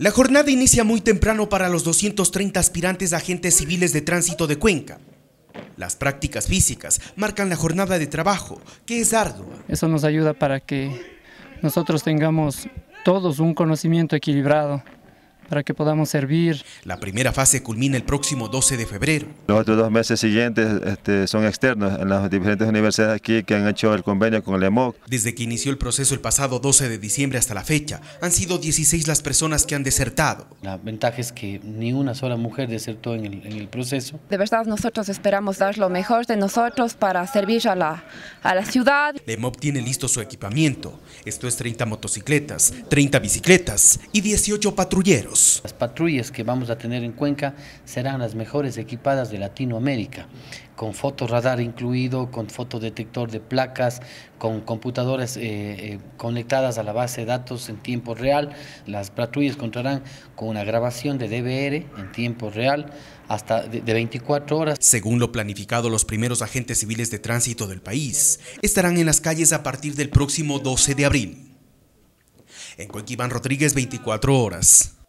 La jornada inicia muy temprano para los 230 aspirantes agentes civiles de tránsito de Cuenca. Las prácticas físicas marcan la jornada de trabajo, que es ardua. Eso nos ayuda para que nosotros tengamos todos un conocimiento equilibrado para que podamos servir. La primera fase culmina el próximo 12 de febrero. Los otros dos meses siguientes este, son externos en las diferentes universidades aquí que han hecho el convenio con el EMOC. Desde que inició el proceso el pasado 12 de diciembre hasta la fecha, han sido 16 las personas que han desertado. La ventaja es que ni una sola mujer desertó en el, proceso. De verdad nosotros esperamos dar lo mejor de nosotros para servir a la, a la ciudad. El EMOC tiene listo su equipamiento. Esto es 30 motocicletas, 30 bicicletas y 18 patrulleros. Las patrullas que vamos a tener en Cuenca serán las mejores equipadas de Latinoamérica, con radar incluido, con fotodetector de placas, con computadoras eh, eh, conectadas a la base de datos en tiempo real. Las patrullas contarán con una grabación de DVR en tiempo real hasta de, de 24 horas. Según lo planificado, los primeros agentes civiles de tránsito del país estarán en las calles a partir del próximo 12 de abril. En Cuenca, Iván Rodríguez, 24 horas.